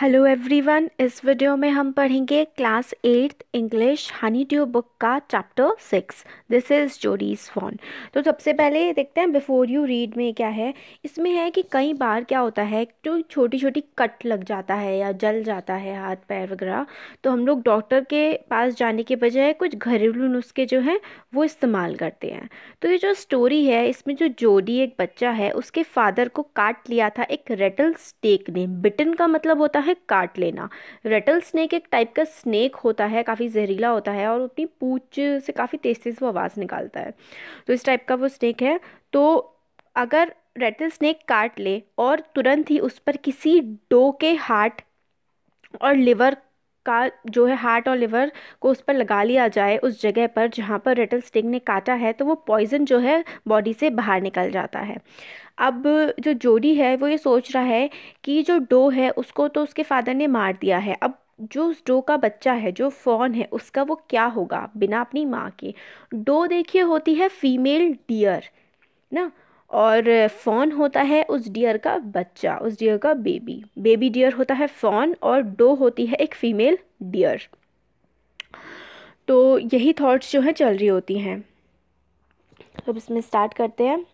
Hello everyone इस video में हम पढ़ेंगे class eighth English honeydew book का chapter six this is Jody's fawn तो सबसे पहले देखते हैं बिफोर यू रीड में क्या है इसमें है कि कई बार क्या होता है तो छोटी छोटी कट लग जाता है या जल जाता है हाथ पैर वगैरह तो हम लोग डॉक्टर के पास जाने के बजाय कुछ घरेलू नुस्खे जो हैं वो इस्तेमाल करते हैं तो ये जो स्टोरी है इसमें जो जोडी एक बच्चा है उसके फादर को काट लिया था एक रेटल स्टेक ने बिटन का मतलब होता है है काट लेना रेटल स्नैक एक टाइप का स्नैक होता है काफ़ी जहरीला होता है और अपनी पूछ से काफ़ी तेज़ तेज़ वो आवाज़ निकालता है तो इस टाइप का वो स्नैक है तो अगर रेटल स्नैक काट ले और तुरंत ही उस पर किसी डो के हार्ट और लिवर का जो है हार्ट और लिवर को उस पर लगा लिया जाए उस जगह पर जहाँ पर रेटल स्टिंग ने काटा है तो वो पॉइजन जो है बॉडी से बाहर निकल जाता है अब जो जोडी है वो ये सोच रहा है कि जो डो है उसको तो उसके फादर ने मार दिया है अब जो उस डो का बच्चा है जो फॉन है उसका वो क्या होगा बिना अपनी माँ के डो देखिए होती है फीमेल डियर ना और फॉन होता है उस डियर का बच्चा उस डियर का बेबी बेबी डियर होता है फॉन और डो होती है एक फ़ीमेल डियर तो यही थॉट्स जो हैं चल रही होती हैं तो अब इसमें स्टार्ट करते हैं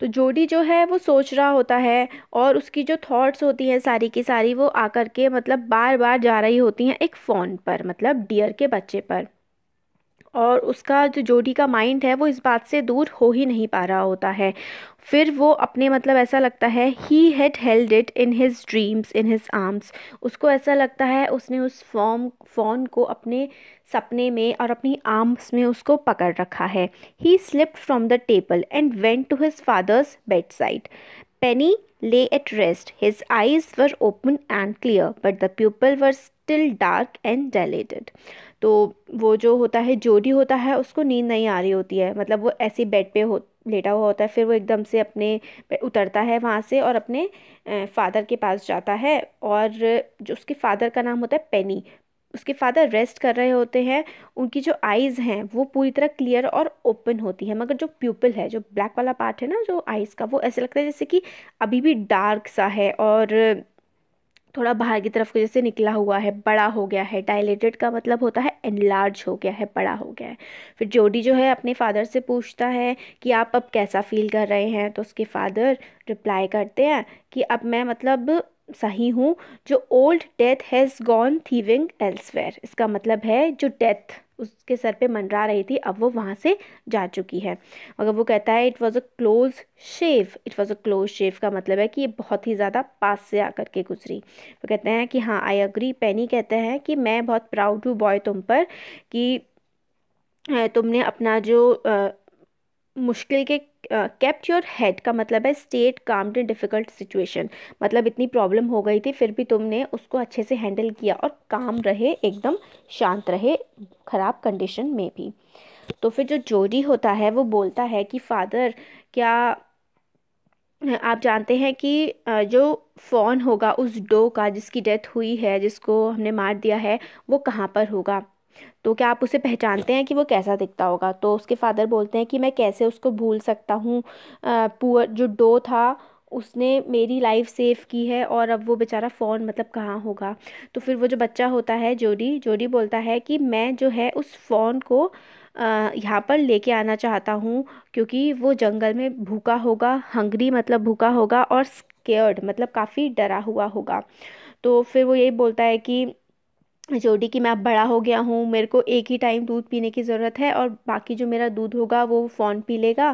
तो जोडी जो है वो सोच रहा होता है और उसकी जो थॉट्स होती हैं सारी की सारी वो आकर के मतलब बार बार जा रही होती हैं एक फ़ोन पर मतलब डियर के बच्चे पर और उसका जो जोडी का माइंड है वो इस बात से दूर हो ही नहीं पा रहा होता है फिर वो अपने मतलब ऐसा लगता है he had held it in his dreams in his arms उसको ऐसा लगता है उसने उस फॉर्म फोन को अपने सपने में और अपनी आर्म्स में उसको पकड़ रखा है he slipped from the table and went to his father's bedside Penny lay at rest his eyes were open and clear but the pupils were still dark and dilated तो वो जो होता है जोडी होता है उसको नींद नहीं आ रही होती है मतलब वो ऐसे बेड पे हो लेटा हुआ होता है फिर वो एकदम से अपने उतरता है वहाँ से और अपने फादर के पास जाता है और जो उसके फादर का नाम होता है पेनी उसके फादर रेस्ट कर रहे होते हैं उनकी जो आइज़ हैं वो पूरी तरह क्लियर और ओपन होती है मगर जो प्यूपल है जो ब्लैक वाला पार्ट है ना जो आइज़ का वो ऐसे लगता है जैसे कि अभी भी डार्क सा है और थोड़ा बाहर की तरफ जैसे निकला हुआ है बड़ा हो गया है डायलेटेड का मतलब होता है एनलार्ज हो गया है बड़ा हो गया है फिर जोडी जो है अपने फादर से पूछता है कि आप अब कैसा फील कर रहे हैं तो उसके फादर रिप्लाई करते हैं कि अब मैं मतलब सही हूँ जो old death has gone thieving elsewhere इसका मतलब है जो डेथ उसके सर पे मंडरा रही थी अब वो वहाँ से जा चुकी है मगर वो कहता है it was a close shave it was a close shave का मतलब है कि ये बहुत ही ज़्यादा पास से आकर के गुजरी वो कहते हैं कि हाँ आई अग्री पैनी कहते हैं कि मैं बहुत प्राउड हूँ बॉय तुम पर कि तुमने अपना जो आ, मुश्किल के केप्ट योर हेड का मतलब है स्टेट काम इन डिफ़िकल्ट सिचुएशन मतलब इतनी प्रॉब्लम हो गई थी फिर भी तुमने उसको अच्छे से हैंडल किया और काम रहे एकदम शांत रहे ख़राब कंडीशन में भी तो फिर जो जोरी होता है वो बोलता है कि फादर क्या आप जानते हैं कि जो फ़ोन होगा उस डो का जिसकी डेथ हुई है जिसको हमने मार दिया है वो कहाँ पर होगा तो क्या आप उसे पहचानते हैं कि वो कैसा दिखता होगा तो उसके फ़ादर बोलते हैं कि मैं कैसे उसको भूल सकता हूँ पुअर जो डो था उसने मेरी लाइफ सेव की है और अब वो बेचारा फ़ोन मतलब कहाँ होगा तो फिर वो जो बच्चा होता है जोडी जोडी बोलता है कि मैं जो है उस फ़ोन को यहाँ पर लेके आना चाहता हूँ क्योंकि वो जंगल में भूखा होगा हंगरी मतलब भूखा होगा और स्केर्ड मतलब काफ़ी डरा हुआ होगा तो फिर वो यही बोलता है कि जोडी कि मैं अब बड़ा हो गया हूँ मेरे को एक ही टाइम दूध पीने की ज़रूरत है और बाकी जो मेरा दूध होगा वो फ़ोन पी लेगा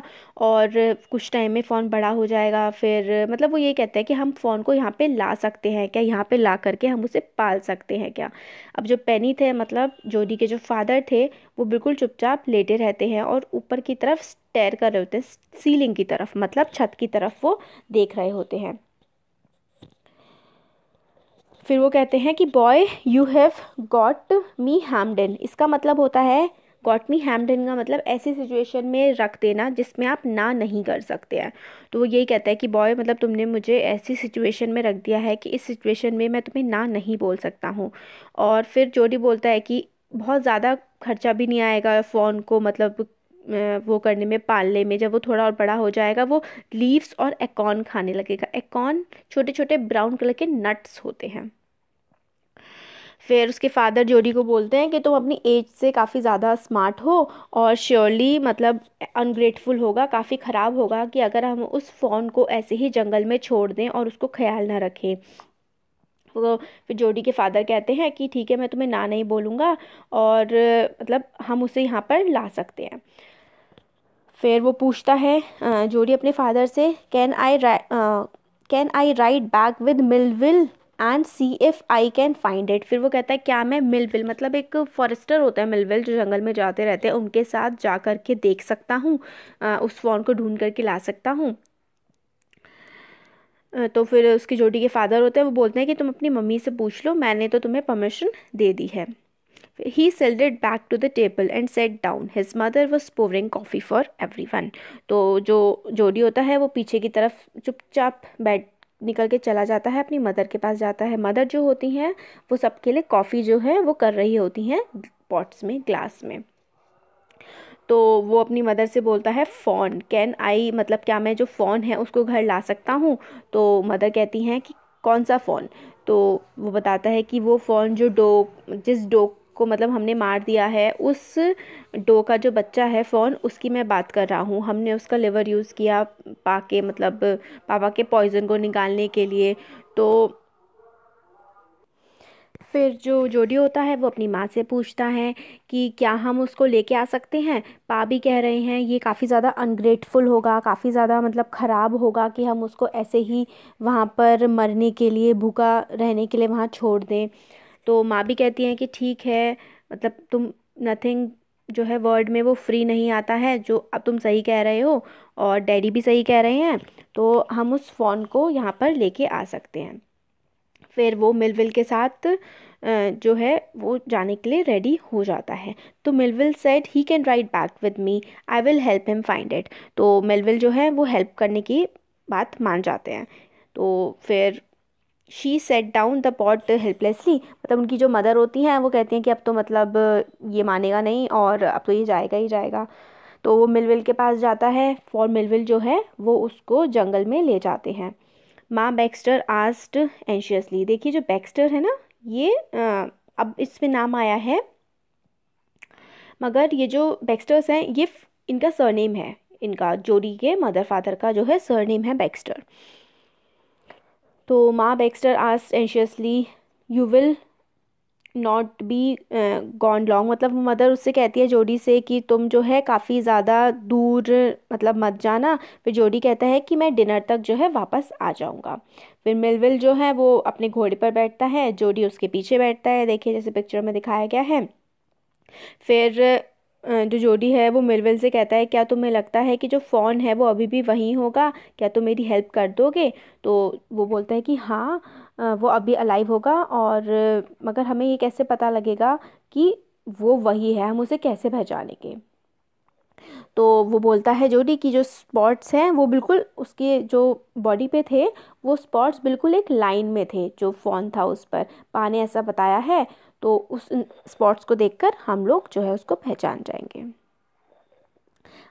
और कुछ टाइम में फ़ोन बड़ा हो जाएगा फिर मतलब वो ये कहता है कि हम फ़ोन को यहाँ पे ला सकते हैं क्या यहाँ पे ला करके हम उसे पाल सकते हैं क्या अब जो पेनी थे मतलब जोडी के जो फादर थे वो बिल्कुल चुपचाप लेटे रहते हैं और ऊपर की तरफ स्टेयर कर रहे होते हैं सीलिंग की तरफ मतलब छत की तरफ वो देख रहे होते हैं फिर वो कहते हैं कि boy you have got me hemmed in इसका मतलब होता है गॉट मी हैमडन का मतलब ऐसी सिचुएशन में रख देना जिसमें आप ना नहीं कर सकते हैं तो वो यही कहता है कि बॉय मतलब तुमने मुझे ऐसी सिचुएशन में रख दिया है कि इस सिचुएशन में मैं तुम्हें ना नहीं बोल सकता हूँ और फिर जोडी बोलता है कि बहुत ज़्यादा खर्चा भी नहीं आएगा फ़ोन को मतलब वो करने में पालने में जब वो थोड़ा और बड़ा हो जाएगा वो लीव्स और एकॉन खाने लगेगा एकॉन छोटे छोटे ब्राउन कलर के नट्स होते हैं फिर उसके फादर जोडी को बोलते हैं कि तुम अपनी एज से काफ़ी ज़्यादा स्मार्ट हो और श्योरली मतलब अनग्रेटफुल होगा काफ़ी ख़राब होगा कि अगर हम उस फ़ोन को ऐसे ही जंगल में छोड़ दें और उसको ख्याल ना रखें वो फिर जोडी के फादर कहते हैं कि ठीक है मैं तुम्हें ना नहीं बोलूँगा और मतलब हम उसे यहाँ पर ला सकते हैं फिर वो पूछता है जोडी अपने फादर से can I can I ride back with Millwheel and see if I can find it फिर वो कहता है क्या मैं मिलविल मतलब एक फॉरेस्टर होता है मिलविल जो जंगल में जाते रहते हैं उनके साथ जा कर के देख सकता हूँ उस फॉर्म को ढूंढ करके ला सकता हूँ तो फिर उसकी जोडी के फादर होते हैं वो बोलते हैं कि तुम अपनी मम्मी से पूछ लो मैंने तो तुम्हें परमिशन दे दी है he sidled back to the table and sat down his mother was pouring coffee for everyone तो जो जोडी होता है वो पीछे की तरफ चुपचाप बैठ निकल के चला जाता है अपनी मदर के पास जाता है मदर जो होती हैं वो सबके लिए कॉफ़ी जो है वो कर रही होती हैं पॉट्स में ग्लास में तो वो अपनी मदर से बोलता है फ़ोन कैन आई मतलब क्या मैं जो फ़ोन है उसको घर ला सकता हूँ तो मदर कहती हैं कि कौन सा फ़ोन तो वो बताता है कि वो फ़ोन जो डो जिस डोक को मतलब हमने मार दिया है उस डो का जो बच्चा है फ़ोन उसकी मैं बात कर रहा हूँ हमने उसका लिवर यूज़ किया पा के मतलब पापा के पॉइज़न को निकालने के लिए तो फिर जो जोडी होता है वो अपनी माँ से पूछता है कि क्या हम उसको लेके आ सकते हैं पा भी कह रहे हैं ये काफ़ी ज़्यादा अनग्रेटफुल होगा काफ़ी ज़्यादा मतलब ख़राब होगा कि हम उसको ऐसे ही वहाँ पर मरने के लिए भूखा रहने के लिए वहाँ छोड़ दें तो माँ भी कहती हैं कि ठीक है मतलब तुम नथिंग जो है वर्ड में वो फ्री नहीं आता है जो अब तुम सही कह रहे हो और डैडी भी सही कह रहे हैं तो हम उस फ़ोन को यहाँ पर लेके आ सकते हैं फिर वो मिलविल के साथ जो है वो जाने के लिए रेडी हो जाता है तो Millwheel said he can ride back with me I will help him find it तो मिलविल जो है वो हेल्प करने की बात मान जाते हैं तो फिर she set down the pot helplessly मतलब उनकी जो मदर होती हैं वो कहती हैं कि अब तो मतलब ये मानेगा नहीं और अब तो ये जाएगा ही जाएगा तो वो मिलविल के पास जाता है फॉर मिलविल जो है वो उसको जंगल में ले जाते हैं माँ बैक्स्टर आस्ट एनशियसली देखिए जो बैक्स्टर है ना ये अब इसमें नाम आया है मगर ये जो बैक्स्टर्स हैं ये इनका सरनेम है इनका जोडी के मदर फादर का जो है सरनेम है बैक्स्टर तो माँ बैक्स्टर आज anxiously you will not be gone long मतलब मदर उससे कहती है जोडी से कि तुम जो है काफ़ी ज़्यादा दूर मतलब मत जाना फिर जोडी कहता है कि मैं डिनर तक जो है वापस आ जाऊँगा फिर मिलविल जो है वो अपने घोड़े पर बैठता है जोडी उसके पीछे बैठता है देखिए जैसे पिक्चर में दिखाया गया है फिर जो जोडी है वो मिलविल से कहता है क्या तुम्हें लगता है कि जो फ़ोन है वो अभी भी वहीं होगा क्या तुम मेरी हेल्प कर दोगे तो वो बोलता है कि हाँ वो अभी अलाइव होगा और मगर हमें ये कैसे पता लगेगा कि वो वही है हम उसे कैसे पहचानेंगे तो वो बोलता है जोडी कि जो स्पॉट्स हैं वो बिल्कुल उसके जो बॉडी पे थे वो स्पॉट्स बिल्कुल एक लाइन में थे जो फ़ोन था उस पर पा ने ऐसा बताया है तो उस स्पॉट्स को देखकर हम लोग जो है उसको पहचान जाएंगे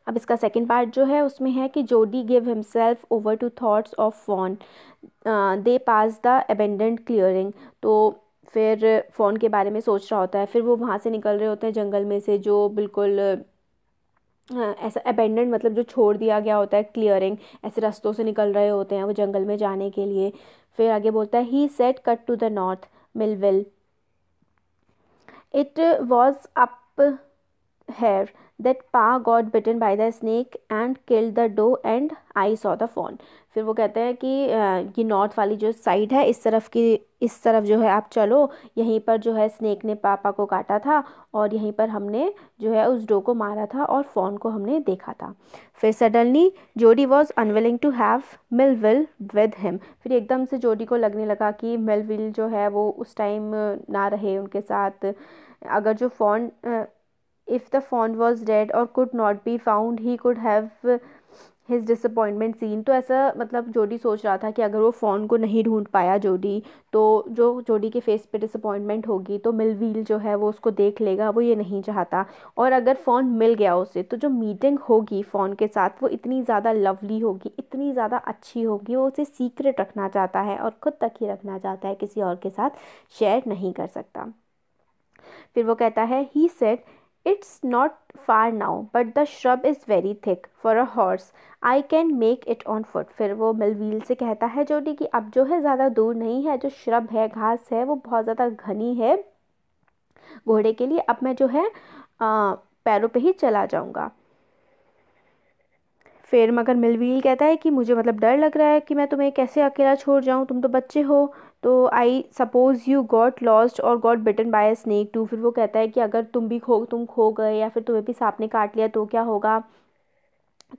अब इसका सेकंड पार्ट जो है उसमें है कि Jody give himself over to thoughts of fawn they pass the abandoned clearing तो फिर फ़ोन के बारे में सोच रहा होता है फिर वो वहाँ से निकल रहे होते हैं जंगल में से जो बिल्कुल ऐसा अबेंडेंट मतलब जो छोड़ दिया गया होता है क्लियरिंग ऐसे रास्तों से निकल रहे होते हैं वो जंगल में जाने के लिए फिर आगे बोलता है he said cut to the north Millwheel it was up here that Pa got bitten by the snake and killed the doe and I saw the fawn फिर वो कहते हैं कि ये नॉर्थ वाली जो साइड है इस तरफ की इस तरफ जो है आप चलो यहीं पर जो है स्नैक ने पापा को काटा था और यहीं पर हमने जो है उस डो को मारा था और फोन को हमने देखा था फिर suddenly Jody was unwilling to have Millwheel with him फिर एकदम से जोडी को लगने लगा कि मिल विल जो है वो उस टाइम ना रहे उनके साथ अगर जो fawn If the font was dead or could not be found, he could have his disappointment seen तो ऐसा मतलब जोडी सोच रहा था कि अगर वो फ़ोन को नहीं ढूंढ पाया जोडी तो जो जोडी के फेस पे डिसअपॉइंटमेंट होगी तो मिलवील जो है वो उसको देख लेगा वो ये नहीं चाहता और अगर फ़ोन मिल गया उसे तो जो मीटिंग होगी फ़ोन के साथ वो इतनी ज़्यादा लवली होगी इतनी ज़्यादा अच्छी होगी वो उसे सीक्रेट रखना चाहता है और ख़ुद तक ही रखना चाहता है किसी और के साथ शेयर नहीं कर सकता फिर वो कहता है he said It's not far now, but the shrub is very thick for a horse. I can make it on foot. फिर वो मिलवील से कहता है जोडी कि अब जो है ज़्यादा दूर नहीं है जो श्रब है घास है वो बहुत ज़्यादा घनी है घोड़े के लिए अब मैं जो है पैरों पे ही चला जाऊँगा फिर मगर मिलवील कहता है कि मुझे मतलब डर लग रहा है कि मैं तुम्हें कैसे अकेला छोड़ जाऊँ तुम तो बच्चे हो तो I suppose you got lost और got bitten by snake too फिर वो कहता है कि अगर तुम भी खो तुम खो गए या फिर तुम्हें भी सांप ने काट लिया तो क्या होगा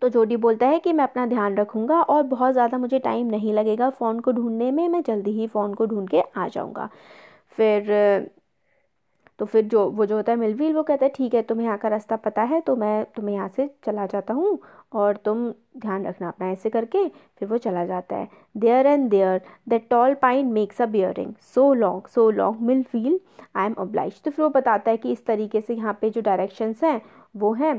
तो जोडी बोलता है कि मैं अपना ध्यान रखूँगा और बहुत ज़्यादा मुझे टाइम नहीं लगेगा फ़ोन को ढूंढने में मैं जल्दी ही फ़ोन को ढूंढ के आ जाऊँगा फिर तो फिर जो वो जो होता है मिलवील वो कहता है ठीक है तुम्हें यहाँ का रास्ता पता है तो मैं तुम्हें यहाँ से चला जाता हूँ और तुम ध्यान रखना अपना ऐसे करके फिर वो चला जाता है there and there the tall pine makes a bearing so long so long Millwheel I am obliged तो फिर वो बताता है कि इस तरीके से यहाँ पे जो डायरेक्शंस हैं वो हैं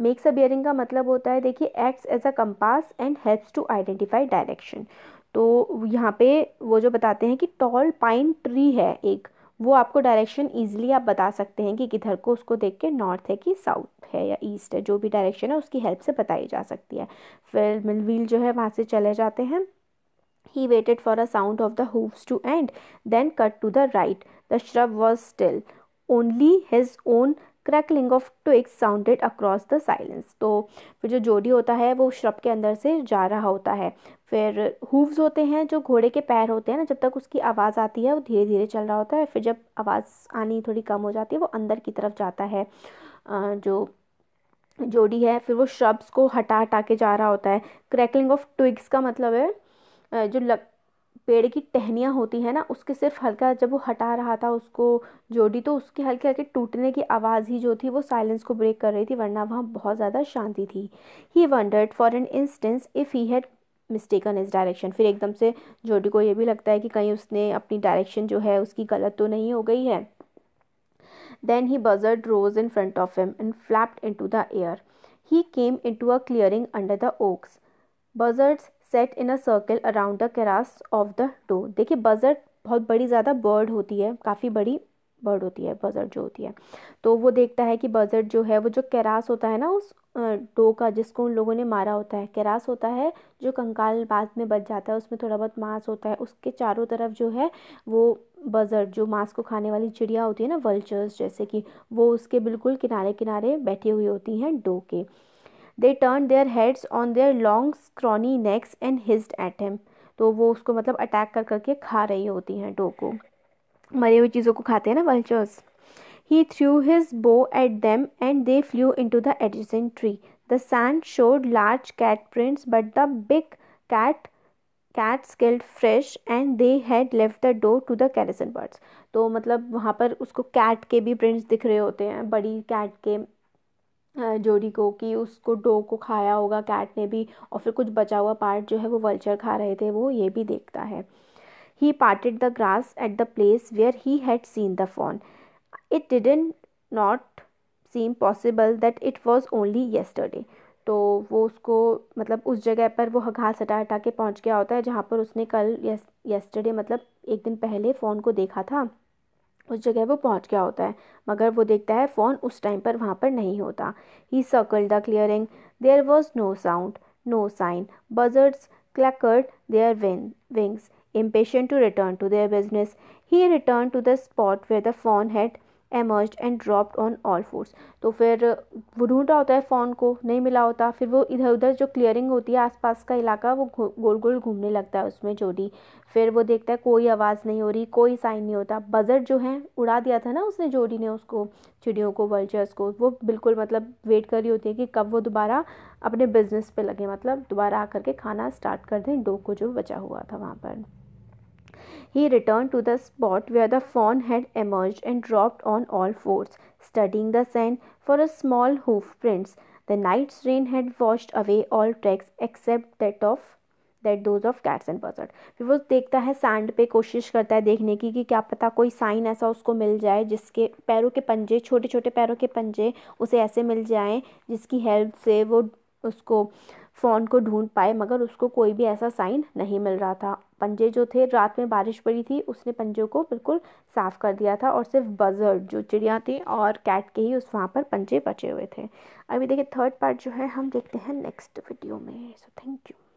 मेक्स अ बियरिंग का मतलब होता है देखिए acts as a compass and helps to identify direction तो यहाँ पे वो जो बताते हैं कि टॉल पाइन ट्री है एक वो आपको डायरेक्शन ईजिली आप बता सकते हैं कि किधर को उसको देख के नॉर्थ है कि साउथ है या ईस्ट है जो भी डायरेक्शन है उसकी हेल्प से बताई जा सकती है फिर मिलवील जो है वहाँ से चले जाते हैं he waited for a sound of the hooves to and then cut to the right the shrub was still only his own crackling of twigs sounded across the silence तो फिर जो जोड़ी होता है वो श्रब के अंदर से जा रहा होता है फिर हुव्स होते हैं जो घोड़े के पैर होते हैं ना जब तक उसकी आवाज़ आती है वो धीरे धीरे चल रहा होता है फिर जब आवाज़ आनी थोड़ी कम हो जाती है वो अंदर की तरफ जाता है जो जोड़ी है फिर वो श्रब्स को हटा हटा के जा रहा होता है क्रैकलिंग ऑफ ट्विग्स का मतलब है जो लग पेड़ की टहनियाँ होती हैं ना उसके सिर्फ हल्का जब वो हटा रहा था उसको जोड़ी तो उसके हल्के हल्के टूटने की आवाज़ ही जो थी वो साइलेंस को ब्रेक कर रही थी वरना वहाँ बहुत ज़्यादा शांति थी he wondered for an instance if he had mistaken his direction फिर एकदम से जोडी को ये भी लगता है कि कहीं उसने अपनी डायरेक्शन जो है उसकी गलत तो नहीं हो गई है then he buzzard rose in front of him and flapped into the air he came into a clearing under the oaks buzzards sat in a circle around the carcass of the doe देखिए buzzard बहुत बड़ी ज़्यादा bird होती है काफ़ी बड़ी bird होती है बजर जो होती है तो वो देखता है कि बजर जो है वो जो कैरास होता है ना उस डो का जिसको उन लोगों ने मारा होता है कैरास होता है जो कंकाल बाद में बच जाता है उसमें थोड़ा बहुत मांस होता है उसके चारों तरफ जो है वो बजर जो मांस को खाने वाली चिड़िया होती है ना वल्चर्स जैसे कि वो उसके बिल्कुल किनारे किनारे बैठी हुई होती हैं डो के they turn their heads on their long crany necks and hissed at him तो वो उसको मतलब अटैक कर करके खा रही होती हैं डो को मरे हुई चीज़ों को खाते हैं ना vultures he threw his bough at them and they flew into the adjacent tree the sand showed large cat prints but the big cat cat skilled fresh and they had left the doe to the carrion birds तो मतलब वहाँ पर उसको cat के भी prints दिख रहे होते हैं बड़ी कैट के जोडी को कि उसको डो को खाया होगा कैट ने भी और फिर कुछ बचा हुआ पार्ट जो है वो वल्चर खा रहे थे वो ये भी देखता है he parted the grass at the place where he had seen the fawn it didn't not seem possible that it was only yesterday तो वो उसको मतलब उस जगह पर वो घास हटा हटा के पहुँच गया होता है जहाँ पर उसने कल येस्टरडे मतलब एक दिन पहले फ़ोन को देखा था उस जगह वो पहुंच गया होता है मगर वो देखता है फ़ोन उस टाइम पर वहाँ पर नहीं होता he circle the clearing there was no sound no sign buzzards clacked their wings impatient to return to their business he return to the spot where the fawn had emerged and dropped on all fours तो फिर वो ढूंढ रहा होता है phone को नहीं मिला होता फिर वो इधर उधर जो क्लियरिंग होती है आसपास का इलाका वो गोल गोल घूमने लगता है उसमें जोडी फिर वो देखता है कोई आवाज़ नहीं हो रही कोई साइन नहीं होता बजट जो है उड़ा दिया था ना उसने जोडी ने उसको चिड़ियों को वर्चर्स को वो बिल्कुल मतलब वेट कर रही होती है कि कब वो दोबारा अपने बिजनेस पे लगे मतलब दोबारा आकर के खाना स्टार्ट कर दें डो को जो बचा हुआ था वहाँ पर He returned to the spot where the fawn had emerged and dropped on all fours, studying the sand for a small hoof prints. The night's rain had washed away all tracks except that of that those of cats and buzzard फिर वो देखता है sand पे कोशिश करता है देखने की कि क्या पता कोई साइन ऐसा उसको मिल जाए जिसके पैरों के पंजे छोटे छोटे पैरों के पंजे उसे ऐसे मिल जाएं जिसकी हेल्प से वो उसको फ़ोन को ढूंढ पाए मगर उसको कोई भी ऐसा साइन नहीं मिल रहा था पंजे जो थे रात में बारिश पड़ी थी उसने पंजों को बिल्कुल साफ़ कर दिया था और सिर्फ बजर जो चिड़िया थी और कैट के ही उस वहाँ पर पंजे बचे हुए थे अभी देखिए थर्ड पार्ट जो है हम देखते हैं नेक्स्ट वीडियो में सो थैंक यू